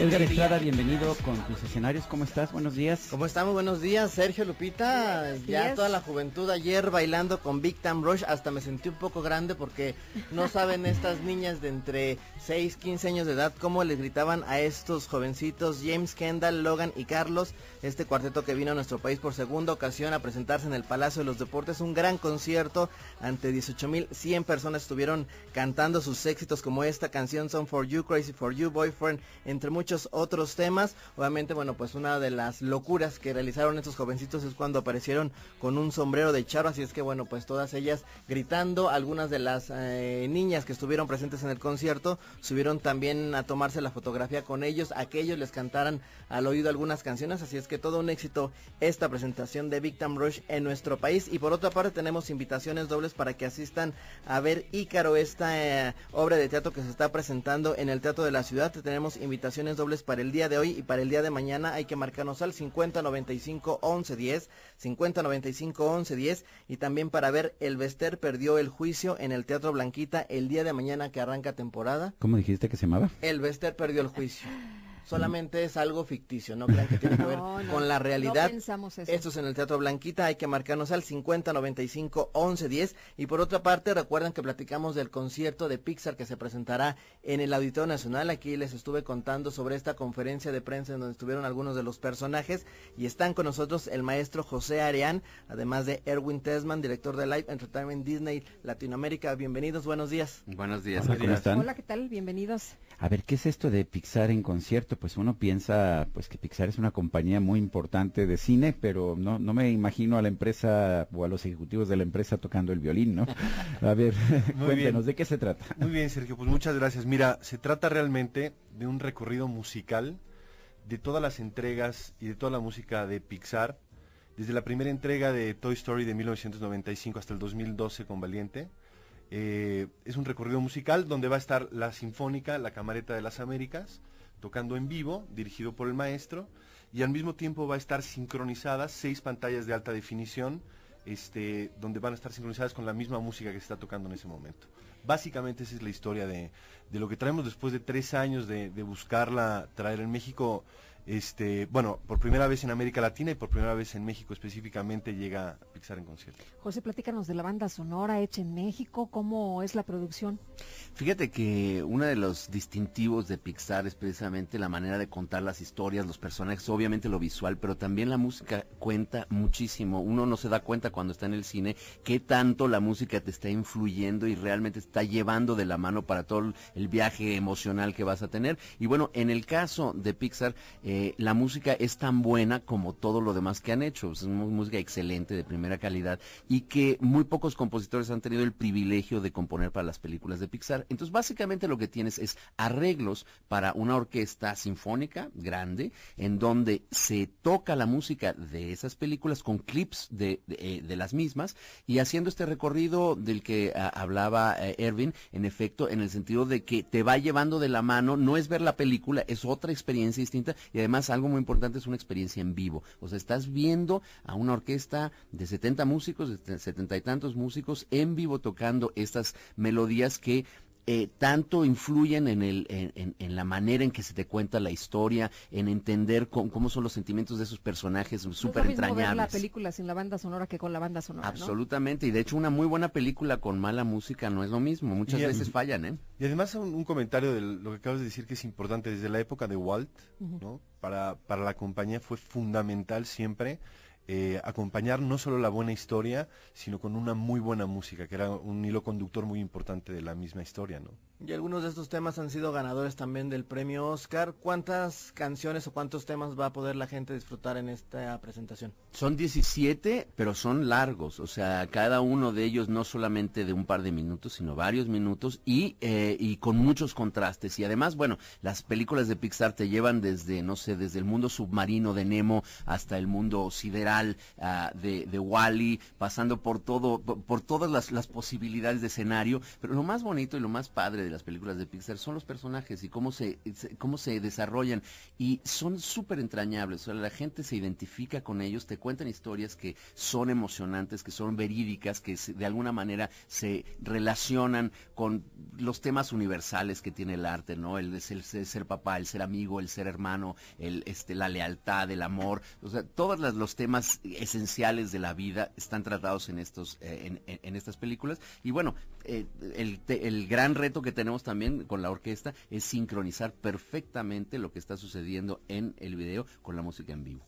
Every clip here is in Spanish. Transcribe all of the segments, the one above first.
Edgar Estrada, bienvenido con tus escenarios. ¿Cómo estás? Buenos días. ¿Cómo estamos? Buenos días, Sergio Lupita. ya toda la juventud ayer bailando con Big Tam Rush. Hasta me sentí un poco grande porque no saben estas niñas de entre 6, 15 años de edad cómo les gritaban a estos jovencitos James Kendall, Logan y Carlos. Este cuarteto que vino a nuestro país por segunda ocasión a presentarse en el Palacio de los Deportes. Un gran concierto. Ante 18.100 personas estuvieron cantando sus éxitos como esta canción Son For You, Crazy For You, Boyfriend, entre muchos otros temas. Obviamente, bueno, pues una de las locuras que realizaron estos jovencitos es cuando aparecieron con un sombrero de charro, así es que bueno, pues todas ellas gritando, algunas de las eh, niñas que estuvieron presentes en el concierto subieron también a tomarse la fotografía con ellos, a que ellos les cantaran al oído algunas canciones, así es que todo un éxito esta presentación de Victim Rush en nuestro país y por otra parte tenemos invitaciones dobles para que asistan a ver Ícaro, esta eh, obra de teatro que se está presentando en el Teatro de la Ciudad, tenemos invitaciones dobles para el día de hoy y para el día de mañana hay que marcarnos al 5095 1110, 5095 1110 y también para ver El Vester perdió el juicio en el Teatro Blanquita el día de mañana que arranca temporada. ¿Cómo dijiste que se llamaba? El Vester perdió el juicio solamente es algo ficticio, no crean que tiene que ver con la realidad. pensamos Esto es en el Teatro Blanquita, hay que marcarnos al 50 95 11 10 y por otra parte recuerden que platicamos del concierto de Pixar que se presentará en el Auditorio Nacional, aquí les estuve contando sobre esta conferencia de prensa en donde estuvieron algunos de los personajes y están con nosotros el maestro José Areán, además de Erwin Tesman, director de Live Entertainment Disney Latinoamérica. Bienvenidos, buenos días. Buenos días. ¿cómo están? Hola, ¿qué tal? Bienvenidos. A ver, ¿qué es esto de Pixar en concierto? pues uno piensa pues que Pixar es una compañía muy importante de cine, pero no, me imagino a la empresa o a los ejecutivos de la empresa tocando el violín, ¿no? A ver, cuéntenos, ¿de qué se trata? Muy bien, Sergio, pues muchas gracias. Mira, se trata realmente de un recorrido musical de todas las entregas y de toda la música de Pixar, desde la primera entrega de Toy Story de 1995 hasta el 2012 con Valiente. Eh, es un recorrido musical donde va a estar la Sinfónica, la Camareta de las Américas, tocando en vivo, dirigido por el maestro, y al mismo tiempo va a estar sincronizadas seis pantallas de alta definición, este, donde van a estar sincronizadas con la misma música que se está tocando en ese momento. Básicamente esa es la historia de, lo que traemos después de tres años de, de buscarla traer en México. Este, bueno, por primera vez en América Latina y por primera vez en México específicamente llega Pixar en concierto. José, platícanos de la banda sonora hecha en México, ¿cómo es la producción? Fíjate que uno de los distintivos de Pixar es precisamente la manera de contar las historias, los personajes, obviamente lo visual, pero también la música cuenta muchísimo. Uno no se da cuenta cuando está en el cine qué tanto la música te está influyendo y realmente está llevando de la mano para todo el viaje emocional que vas a tener. Y bueno, en el caso de Pixar, eh, la música es tan buena como todo lo demás que han hecho. Es una música excelente, de primera calidad, y que muy pocos compositores han tenido el privilegio de componer para las películas de Pixar. Entonces, básicamente lo que tienes es arreglos para una orquesta sinfónica grande, en donde se toca la música de esas películas con clips de, de, eh, las mismas, y haciendo este recorrido del que ah, hablaba eh, Erwin, en efecto, en el sentido de que te va llevando de la mano, no es ver la película, es otra experiencia distinta además algo muy importante es una experiencia en vivo. O sea, estás viendo a una orquesta de 70 músicos, de 70 y tantos músicos en vivo tocando estas melodías que eh, tanto influyen en, el, en, la manera en que se te cuenta la historia, en entender cómo son los sentimientos de esos personajes súper entrañables. Ver la película sin la banda sonora que con la banda sonora. Absolutamente, y de hecho una muy buena película con mala música no es lo mismo, muchas veces fallan. ¿eh? Y además un, comentario de lo que acabas de decir que es importante, desde la época de Walt, ¿no? para, para la compañía fue fundamental siempre eh, acompañar no solo la buena historia, sino con una muy buena música, que era un hilo conductor muy importante de la misma historia, ¿no? Y algunos de estos temas han sido ganadores también del premio Oscar. ¿Cuántas canciones o cuántos temas va a poder la gente disfrutar en esta presentación? Son 17, pero son largos, o sea, cada uno de ellos no solamente de un par de minutos, sino varios minutos y, eh, y con muchos contrastes. Y además, bueno, las películas de Pixar te llevan desde, no sé, desde el mundo submarino de Nemo hasta el mundo sideral Ah, de, de Wally, pasando por todo, por, todas las, posibilidades de escenario, pero lo más bonito y lo más padre de las películas de Pixar son los personajes y cómo se, cómo se desarrollan y son súper entrañables, o la gente se identifica con ellos, te cuentan historias que son emocionantes, que son verídicas, que de alguna manera se relacionan con los temas universales que tiene el arte, ¿no? El, ser papá, el ser amigo, el ser hermano, el, este, la lealtad, el amor, o sea, todos los temas esenciales de la vida están tratados en, estos, eh, en, estas películas. Y bueno, eh, el, el, gran reto que tenemos también con la orquesta es sincronizar perfectamente lo que está sucediendo en el video con la música en vivo.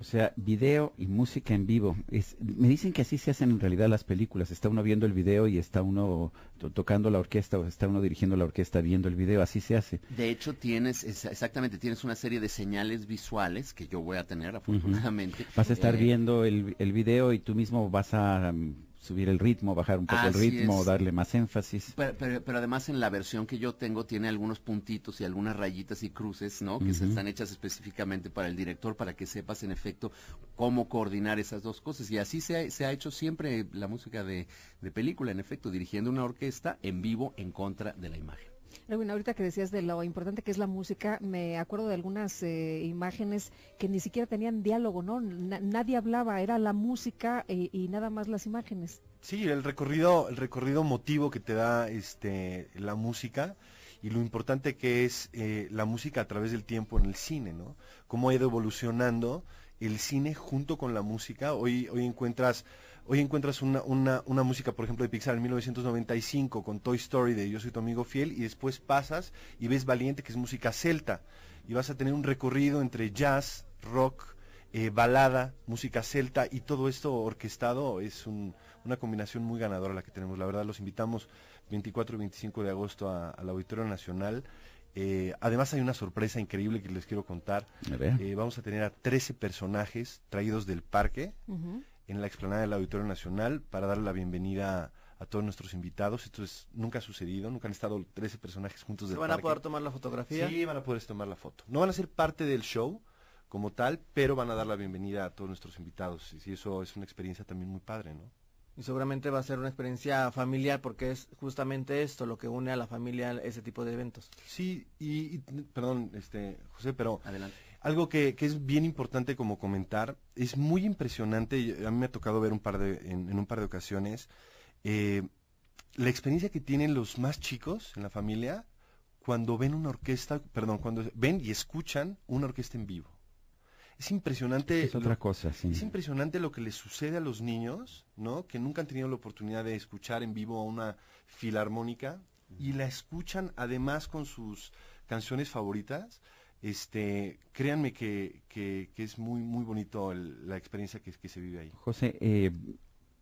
O sea, video y música en vivo. Es, me dicen que así se hacen en realidad las películas. Está uno viendo el video y está uno tocando la orquesta o está uno dirigiendo la orquesta viendo el video. Así se hace. De hecho, tienes, exactamente, tienes una serie de señales visuales que yo voy a tener afortunadamente. Vas a estar eh, viendo el, video y tú mismo vas a... Mm, subir el ritmo, bajar un poco el ritmo, darle más énfasis. Pero, además en la versión que yo tengo tiene algunos puntitos y algunas rayitas y cruces, ¿no? Que se están hechas específicamente para el director, para que sepas en efecto cómo coordinar esas dos cosas. Y así se ha, hecho siempre la música de película, en efecto, dirigiendo una orquesta en vivo en contra de la imagen. Bueno, ahorita que decías de lo importante que es la música, me acuerdo de algunas eh, imágenes que ni siquiera tenían diálogo, ¿no? nadie hablaba, era la música eh, y, nada más las imágenes. Sí, el recorrido, el recorrido motivo que te da este, la música y lo importante que es eh, la música a través del tiempo en el cine, ¿no? Cómo ha ido evolucionando el cine junto con la música. Hoy, hoy encuentras Hoy encuentras una, música, por ejemplo, de Pixar en 1995 con Toy Story de Yo soy tu amigo fiel y después pasas y ves Valiente, que es música celta. Y vas a tener un recorrido entre jazz, rock, eh, balada, música celta y todo esto orquestado es una combinación muy ganadora la que tenemos. La verdad, los invitamos 24 y 25 de agosto a la Auditorio Nacional. Eh, además hay una sorpresa increíble que les quiero contar. Eh, vamos a tener a 13 personajes traídos del parque en la explanada del Auditorio Nacional para darle la bienvenida a todos nuestros invitados. Esto es, nunca ha sucedido, nunca han estado 13 personajes juntos del ¿Van a poder tomar la fotografía? Sí, van a poder tomar la foto. No van a ser parte del show como tal, pero van a dar la bienvenida a todos nuestros invitados. Y eso es una experiencia también muy padre, ¿no? Y seguramente va a ser una experiencia familiar porque es justamente esto lo que une a la familia ese tipo de eventos. Sí, y, perdón, este José, pero Adelante. Algo que, es bien importante como comentar, es muy impresionante, a mí me ha tocado ver un par de, en, un par de ocasiones, eh, la experiencia que tienen los más chicos en la familia cuando ven una orquesta, perdón, cuando ven y escuchan una orquesta en vivo. Es impresionante. Es otra lo, cosa, sí. Es impresionante lo que les sucede a los niños, ¿no? Que nunca han tenido la oportunidad de escuchar en vivo a una filarmónica y la escuchan además con sus canciones favoritas este, créanme que, que, es muy, muy bonito la experiencia que, que, se vive ahí. José, eh,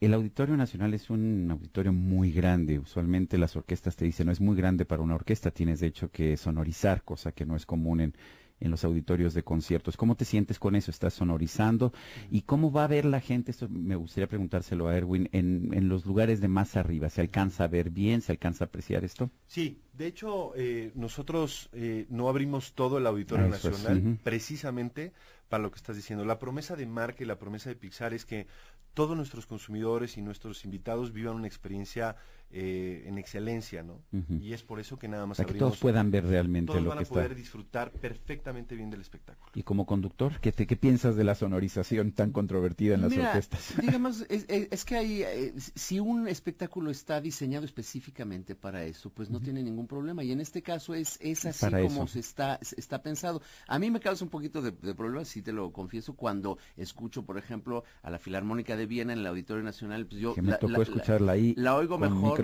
el Auditorio Nacional es un auditorio muy grande. Usualmente las orquestas te dicen, no es muy grande para una orquesta, tienes de hecho que sonorizar, cosa que no es común en, en los auditorios de conciertos. ¿Cómo te sientes con eso? ¿Estás sonorizando? ¿Y cómo va a ver la gente? Esto me gustaría preguntárselo a Erwin, en, en los lugares de más arriba. ¿Se alcanza a ver bien? ¿Se alcanza a apreciar esto? Sí, de hecho, eh, nosotros eh, no abrimos todo el Auditorio ah, Nacional precisamente para lo que estás diciendo. La promesa de Marca y la promesa de Pixar es que todos nuestros consumidores y nuestros invitados vivan una experiencia eh, en excelencia, ¿no? Y es por eso que nada más... Para que todos puedan ver realmente lo van que a poder disfrutar perfectamente bien del espectáculo. Y como conductor, ¿qué, qué piensas de la sonorización tan controvertida en las Mira, orquestas? Digamos, es, que hay, eh, si un espectáculo está diseñado específicamente para eso, pues no tiene ningún problema. Y en este caso es, es así como se está, está pensado. A mí me causa un poquito de, de problema, si te lo confieso, cuando escucho, por ejemplo, a la Filarmónica de Viena en el Auditorio Nacional, pues yo... Que me tocó escucharla ahí. La oigo mejor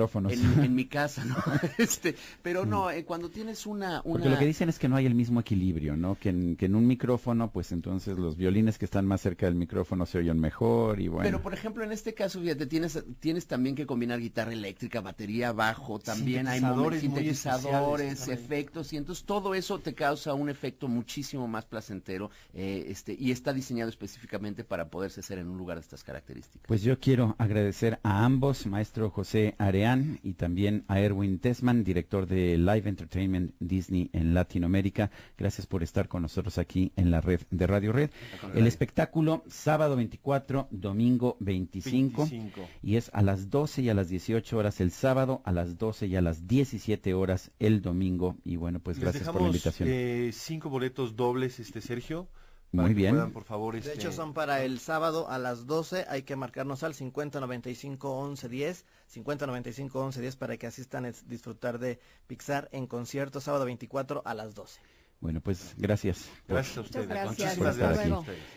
en, mi casa, ¿no? Este, pero no, mm. eh, cuando tienes una, Porque lo que dicen es que no hay el mismo equilibrio, ¿no? Que en, que en un micrófono, pues entonces los violines que están más cerca del micrófono se oyen mejor y bueno. Pero por ejemplo, en este caso, fíjate, tienes, tienes también que combinar guitarra eléctrica, batería, bajo, también hay sintetizadores, sintetizadores efectos, y entonces todo eso te causa un efecto muchísimo más placentero, eh, este, y está diseñado específicamente para poderse hacer en un lugar de estas características. Pues yo quiero agradecer a ambos, maestro José Arena, y también a Erwin Tesman, director de Live Entertainment Disney en Latinoamérica. Gracias por estar con nosotros aquí en la red de Radio Red. El espectáculo sábado 24, domingo 25, y es a las 12 y a las 18 horas el sábado, a las 12 y a las 17 horas el domingo. Y bueno, pues gracias por la invitación. Eh, cinco boletos dobles, este Sergio. Muy bien. De este hecho, son para el sábado a las 12. Hay que marcarnos al 50 95 para que asistan a disfrutar de Pixar en concierto sábado 24 a las 12. Bueno, pues gracias. Gracias a ustedes. Gracias. Muchas gracias.